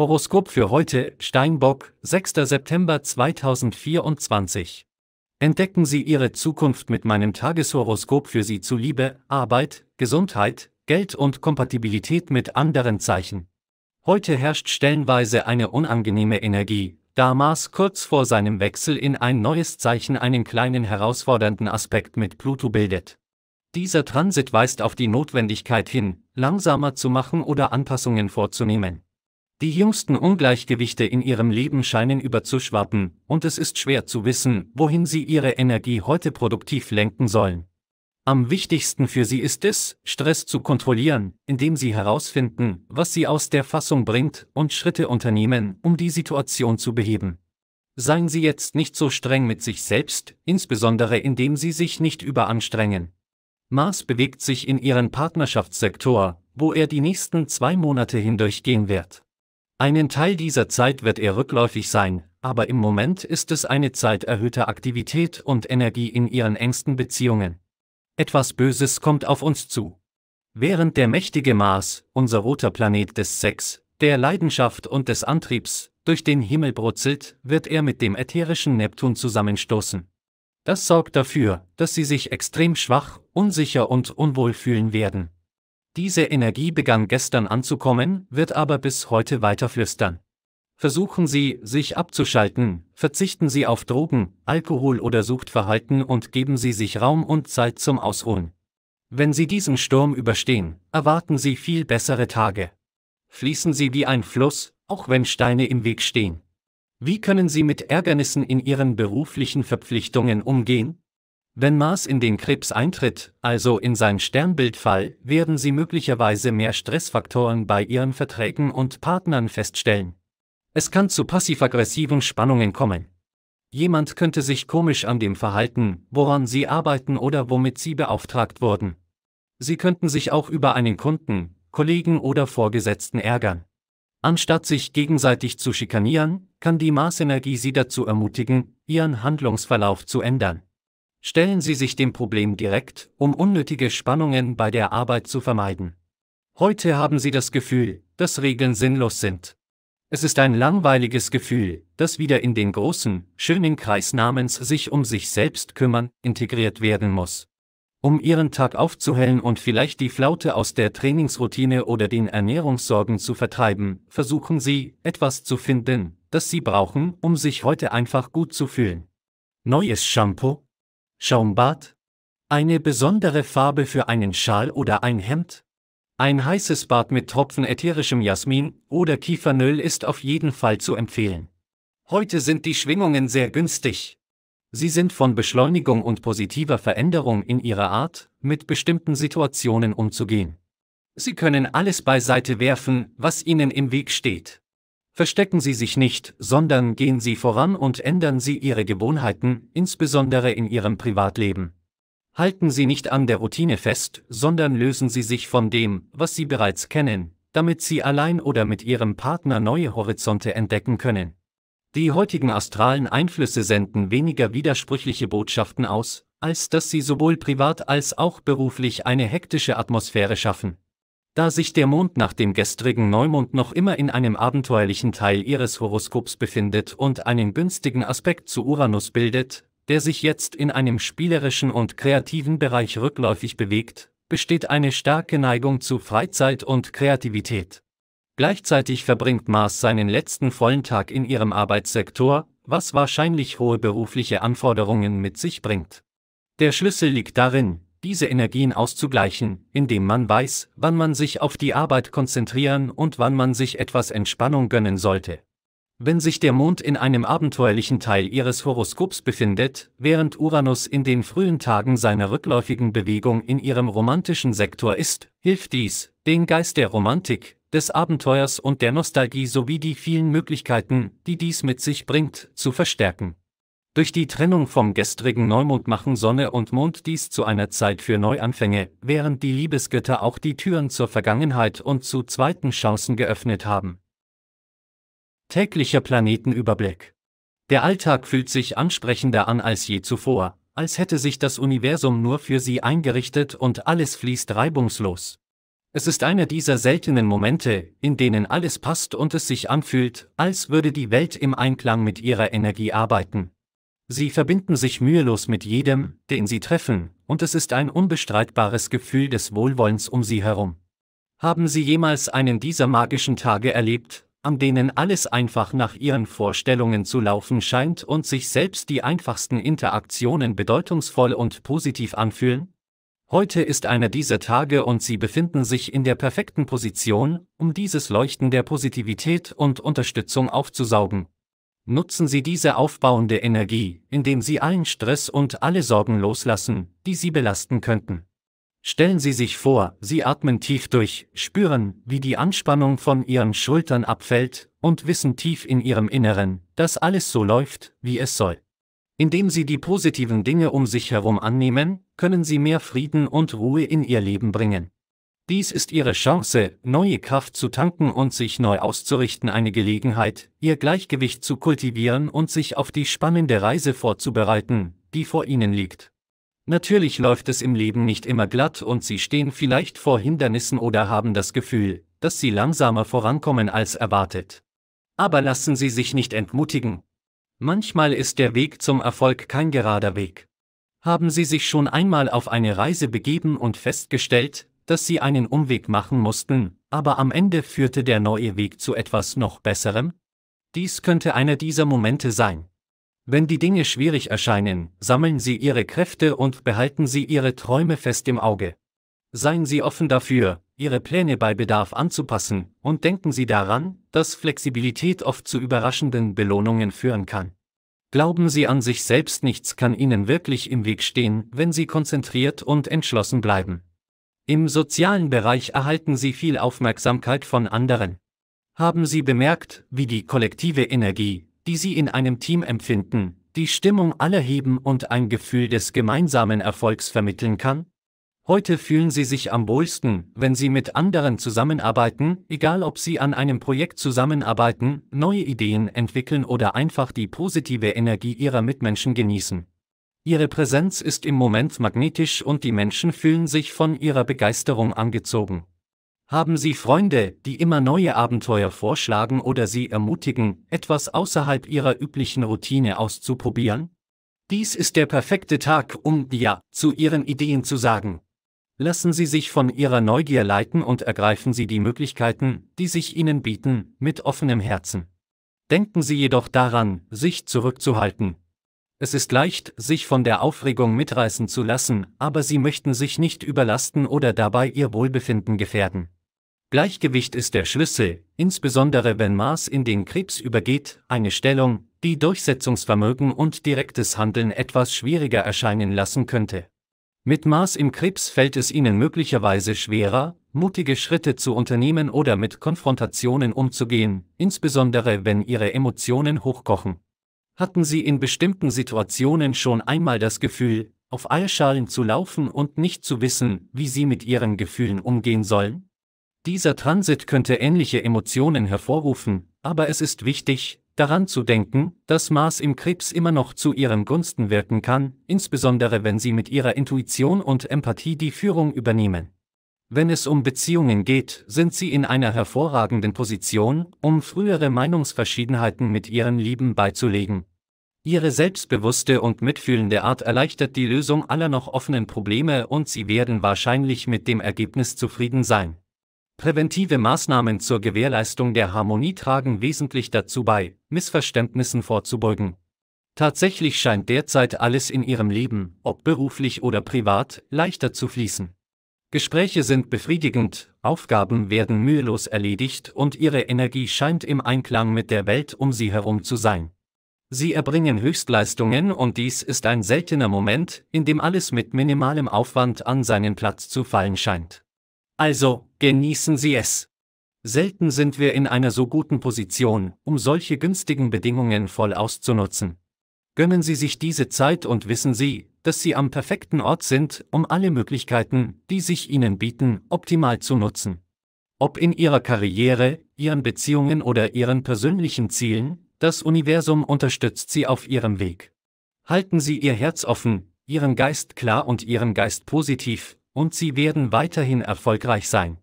Horoskop für heute, Steinbock, 6. September 2024. Entdecken Sie Ihre Zukunft mit meinem Tageshoroskop für Sie zu Liebe, Arbeit, Gesundheit, Geld und Kompatibilität mit anderen Zeichen. Heute herrscht stellenweise eine unangenehme Energie, da Mars kurz vor seinem Wechsel in ein neues Zeichen einen kleinen herausfordernden Aspekt mit Pluto bildet. Dieser Transit weist auf die Notwendigkeit hin, langsamer zu machen oder Anpassungen vorzunehmen. Die jüngsten Ungleichgewichte in ihrem Leben scheinen überzuschwappen, und es ist schwer zu wissen, wohin sie ihre Energie heute produktiv lenken sollen. Am wichtigsten für sie ist es, Stress zu kontrollieren, indem sie herausfinden, was sie aus der Fassung bringt und Schritte unternehmen, um die Situation zu beheben. Seien Sie jetzt nicht so streng mit sich selbst, insbesondere indem Sie sich nicht überanstrengen. Mars bewegt sich in Ihren Partnerschaftssektor, wo er die nächsten zwei Monate hindurchgehen wird. Einen Teil dieser Zeit wird er rückläufig sein, aber im Moment ist es eine Zeit erhöhter Aktivität und Energie in ihren engsten Beziehungen. Etwas Böses kommt auf uns zu. Während der mächtige Mars, unser roter Planet des Sex, der Leidenschaft und des Antriebs, durch den Himmel brutzelt, wird er mit dem ätherischen Neptun zusammenstoßen. Das sorgt dafür, dass sie sich extrem schwach, unsicher und unwohl fühlen werden. Diese Energie begann gestern anzukommen, wird aber bis heute weiter flüstern. Versuchen Sie, sich abzuschalten, verzichten Sie auf Drogen, Alkohol oder Suchtverhalten und geben Sie sich Raum und Zeit zum Ausruhen. Wenn Sie diesen Sturm überstehen, erwarten Sie viel bessere Tage. Fließen Sie wie ein Fluss, auch wenn Steine im Weg stehen. Wie können Sie mit Ärgernissen in Ihren beruflichen Verpflichtungen umgehen? Wenn Mars in den Krebs eintritt, also in sein Sternbildfall, werden Sie möglicherweise mehr Stressfaktoren bei Ihren Verträgen und Partnern feststellen. Es kann zu passiv-aggressiven Spannungen kommen. Jemand könnte sich komisch an dem verhalten, woran Sie arbeiten oder womit Sie beauftragt wurden. Sie könnten sich auch über einen Kunden, Kollegen oder Vorgesetzten ärgern. Anstatt sich gegenseitig zu schikanieren, kann die Marsenergie Sie dazu ermutigen, Ihren Handlungsverlauf zu ändern. Stellen Sie sich dem Problem direkt, um unnötige Spannungen bei der Arbeit zu vermeiden. Heute haben Sie das Gefühl, dass Regeln sinnlos sind. Es ist ein langweiliges Gefühl, das wieder in den großen, schönen Kreis namens sich um sich selbst kümmern integriert werden muss. Um Ihren Tag aufzuhellen und vielleicht die Flaute aus der Trainingsroutine oder den Ernährungssorgen zu vertreiben, versuchen Sie, etwas zu finden, das Sie brauchen, um sich heute einfach gut zu fühlen. Neues Shampoo? Schaumbad? Eine besondere Farbe für einen Schal oder ein Hemd? Ein heißes Bad mit Tropfen ätherischem Jasmin oder Kiefernöl ist auf jeden Fall zu empfehlen. Heute sind die Schwingungen sehr günstig. Sie sind von Beschleunigung und positiver Veränderung in ihrer Art, mit bestimmten Situationen umzugehen. Sie können alles beiseite werfen, was ihnen im Weg steht verstecken Sie sich nicht, sondern gehen Sie voran und ändern Sie Ihre Gewohnheiten, insbesondere in Ihrem Privatleben. Halten Sie nicht an der Routine fest, sondern lösen Sie sich von dem, was Sie bereits kennen, damit Sie allein oder mit Ihrem Partner neue Horizonte entdecken können. Die heutigen astralen Einflüsse senden weniger widersprüchliche Botschaften aus, als dass sie sowohl privat als auch beruflich eine hektische Atmosphäre schaffen. Da sich der Mond nach dem gestrigen Neumond noch immer in einem abenteuerlichen Teil ihres Horoskops befindet und einen günstigen Aspekt zu Uranus bildet, der sich jetzt in einem spielerischen und kreativen Bereich rückläufig bewegt, besteht eine starke Neigung zu Freizeit und Kreativität. Gleichzeitig verbringt Mars seinen letzten vollen Tag in ihrem Arbeitssektor, was wahrscheinlich hohe berufliche Anforderungen mit sich bringt. Der Schlüssel liegt darin, diese Energien auszugleichen, indem man weiß, wann man sich auf die Arbeit konzentrieren und wann man sich etwas Entspannung gönnen sollte. Wenn sich der Mond in einem abenteuerlichen Teil ihres Horoskops befindet, während Uranus in den frühen Tagen seiner rückläufigen Bewegung in ihrem romantischen Sektor ist, hilft dies, den Geist der Romantik, des Abenteuers und der Nostalgie sowie die vielen Möglichkeiten, die dies mit sich bringt, zu verstärken. Durch die Trennung vom gestrigen Neumond machen Sonne und Mond dies zu einer Zeit für Neuanfänge, während die Liebesgötter auch die Türen zur Vergangenheit und zu zweiten Chancen geöffnet haben. Täglicher Planetenüberblick. Der Alltag fühlt sich ansprechender an als je zuvor, als hätte sich das Universum nur für sie eingerichtet und alles fließt reibungslos. Es ist einer dieser seltenen Momente, in denen alles passt und es sich anfühlt, als würde die Welt im Einklang mit ihrer Energie arbeiten. Sie verbinden sich mühelos mit jedem, den sie treffen, und es ist ein unbestreitbares Gefühl des Wohlwollens um sie herum. Haben Sie jemals einen dieser magischen Tage erlebt, an denen alles einfach nach Ihren Vorstellungen zu laufen scheint und sich selbst die einfachsten Interaktionen bedeutungsvoll und positiv anfühlen? Heute ist einer dieser Tage und Sie befinden sich in der perfekten Position, um dieses Leuchten der Positivität und Unterstützung aufzusaugen, Nutzen Sie diese aufbauende Energie, indem Sie allen Stress und alle Sorgen loslassen, die Sie belasten könnten. Stellen Sie sich vor, Sie atmen tief durch, spüren, wie die Anspannung von Ihren Schultern abfällt, und wissen tief in Ihrem Inneren, dass alles so läuft, wie es soll. Indem Sie die positiven Dinge um sich herum annehmen, können Sie mehr Frieden und Ruhe in Ihr Leben bringen. Dies ist Ihre Chance, neue Kraft zu tanken und sich neu auszurichten, eine Gelegenheit, Ihr Gleichgewicht zu kultivieren und sich auf die spannende Reise vorzubereiten, die vor Ihnen liegt. Natürlich läuft es im Leben nicht immer glatt und Sie stehen vielleicht vor Hindernissen oder haben das Gefühl, dass Sie langsamer vorankommen als erwartet. Aber lassen Sie sich nicht entmutigen. Manchmal ist der Weg zum Erfolg kein gerader Weg. Haben Sie sich schon einmal auf eine Reise begeben und festgestellt, dass sie einen Umweg machen mussten, aber am Ende führte der neue Weg zu etwas noch Besserem? Dies könnte einer dieser Momente sein. Wenn die Dinge schwierig erscheinen, sammeln Sie Ihre Kräfte und behalten Sie Ihre Träume fest im Auge. Seien Sie offen dafür, Ihre Pläne bei Bedarf anzupassen, und denken Sie daran, dass Flexibilität oft zu überraschenden Belohnungen führen kann. Glauben Sie an sich selbst, nichts kann Ihnen wirklich im Weg stehen, wenn Sie konzentriert und entschlossen bleiben. Im sozialen Bereich erhalten sie viel Aufmerksamkeit von anderen. Haben Sie bemerkt, wie die kollektive Energie, die Sie in einem Team empfinden, die Stimmung aller heben und ein Gefühl des gemeinsamen Erfolgs vermitteln kann? Heute fühlen Sie sich am wohlsten, wenn Sie mit anderen zusammenarbeiten, egal ob Sie an einem Projekt zusammenarbeiten, neue Ideen entwickeln oder einfach die positive Energie Ihrer Mitmenschen genießen. Ihre Präsenz ist im Moment magnetisch und die Menschen fühlen sich von ihrer Begeisterung angezogen. Haben Sie Freunde, die immer neue Abenteuer vorschlagen oder Sie ermutigen, etwas außerhalb Ihrer üblichen Routine auszuprobieren? Dies ist der perfekte Tag, um Ja zu Ihren Ideen zu sagen. Lassen Sie sich von Ihrer Neugier leiten und ergreifen Sie die Möglichkeiten, die sich Ihnen bieten, mit offenem Herzen. Denken Sie jedoch daran, sich zurückzuhalten, es ist leicht, sich von der Aufregung mitreißen zu lassen, aber Sie möchten sich nicht überlasten oder dabei Ihr Wohlbefinden gefährden. Gleichgewicht ist der Schlüssel, insbesondere wenn Mars in den Krebs übergeht, eine Stellung, die Durchsetzungsvermögen und direktes Handeln etwas schwieriger erscheinen lassen könnte. Mit Mars im Krebs fällt es Ihnen möglicherweise schwerer, mutige Schritte zu unternehmen oder mit Konfrontationen umzugehen, insbesondere wenn Ihre Emotionen hochkochen hatten sie in bestimmten Situationen schon einmal das Gefühl, auf Eierschalen zu laufen und nicht zu wissen, wie sie mit ihren Gefühlen umgehen sollen? Dieser Transit könnte ähnliche Emotionen hervorrufen, aber es ist wichtig, daran zu denken, dass Mars im Krebs immer noch zu ihren Gunsten wirken kann, insbesondere wenn sie mit ihrer Intuition und Empathie die Führung übernehmen. Wenn es um Beziehungen geht, sind sie in einer hervorragenden Position, um frühere Meinungsverschiedenheiten mit ihren Lieben beizulegen, Ihre selbstbewusste und mitfühlende Art erleichtert die Lösung aller noch offenen Probleme und Sie werden wahrscheinlich mit dem Ergebnis zufrieden sein. Präventive Maßnahmen zur Gewährleistung der Harmonie tragen wesentlich dazu bei, Missverständnissen vorzubeugen. Tatsächlich scheint derzeit alles in Ihrem Leben, ob beruflich oder privat, leichter zu fließen. Gespräche sind befriedigend, Aufgaben werden mühelos erledigt und Ihre Energie scheint im Einklang mit der Welt um Sie herum zu sein. Sie erbringen Höchstleistungen und dies ist ein seltener Moment, in dem alles mit minimalem Aufwand an seinen Platz zu fallen scheint. Also, genießen Sie es. Selten sind wir in einer so guten Position, um solche günstigen Bedingungen voll auszunutzen. Gönnen Sie sich diese Zeit und wissen Sie, dass Sie am perfekten Ort sind, um alle Möglichkeiten, die sich Ihnen bieten, optimal zu nutzen. Ob in Ihrer Karriere, Ihren Beziehungen oder Ihren persönlichen Zielen, das Universum unterstützt Sie auf Ihrem Weg. Halten Sie Ihr Herz offen, Ihren Geist klar und Ihren Geist positiv, und Sie werden weiterhin erfolgreich sein.